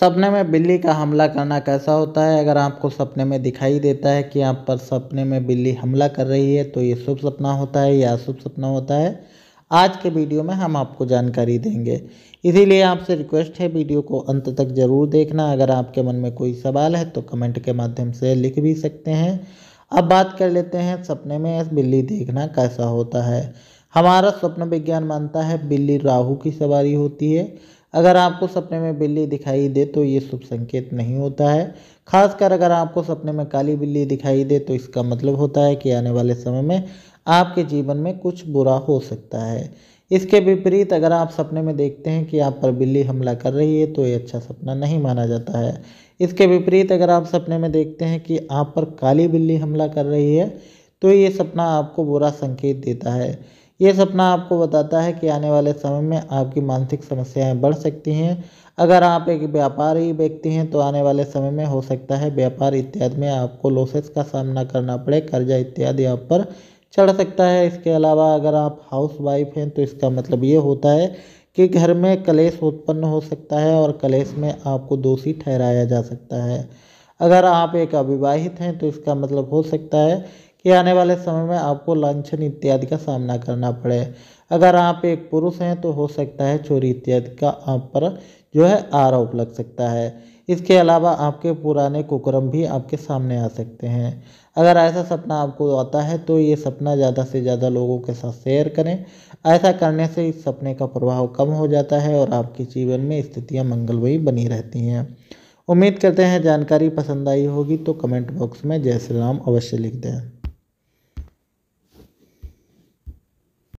सपने में बिल्ली का हमला करना कैसा होता है अगर आपको सपने में दिखाई देता है कि आप पर सपने में बिल्ली हमला कर रही है तो ये शुभ सपना होता है या अशुभ सपना होता है आज के वीडियो में हम आपको जानकारी देंगे इसीलिए आपसे रिक्वेस्ट है वीडियो को अंत तक ज़रूर देखना अगर आपके मन में कोई सवाल है तो कमेंट के माध्यम से लिख भी सकते हैं अब बात कर लेते हैं सपने में बिल्ली देखना कैसा होता है हमारा स्वप्न विज्ञान मानता है बिल्ली राहू की सवारी होती है अगर आपको सपने में बिल्ली दिखाई दे तो ये शुभ संकेत नहीं होता है खासकर अगर आपको सपने में काली बिल्ली दिखाई दे तो इसका मतलब होता है कि आने वाले समय में आपके जीवन में कुछ बुरा हो सकता है इसके विपरीत अगर आप सपने में देखते हैं कि आप पर बिल्ली हमला कर रही है तो ये अच्छा सपना नहीं माना जाता है इसके विपरीत अगर आप सपने में देखते हैं कि आप पर काली बिल्ली हमला कर रही है तो ये सपना आपको बुरा संकेत देता है ये सपना आपको बताता है कि आने वाले समय में आपकी मानसिक समस्याएं बढ़ सकती हैं अगर आप एक व्यापारी व्यक्ति हैं तो आने वाले समय में हो सकता है व्यापार इत्यादि में आपको लॉसेस का सामना करना पड़े कर्जा इत्यादि आप पर चढ़ सकता है इसके अलावा अगर आप हाउस वाइफ हैं तो इसका मतलब ये होता है कि घर में कलेश उत्पन्न हो सकता है और कलेश में आपको दोषी ठहराया जा सकता है अगर आप एक अविवाहित हैं तो इसका मतलब हो सकता है कि आने वाले समय में आपको लंचन इत्यादि का सामना करना पड़े अगर आप एक पुरुष हैं तो हो सकता है चोरी इत्यादि का आप पर जो है आरोप लग सकता है इसके अलावा आपके पुराने कुकर्म भी आपके सामने आ सकते हैं अगर ऐसा सपना आपको आता है तो ये सपना ज़्यादा से ज़्यादा लोगों के साथ शेयर करें ऐसा करने से इस सपने का प्रभाव कम हो जाता है और आपके जीवन में स्थितियाँ मंगलमयी बनी रहती हैं उम्मीद करते हैं जानकारी पसंद आई होगी तो कमेंट बॉक्स में जय श्री राम अवश्य लिख दें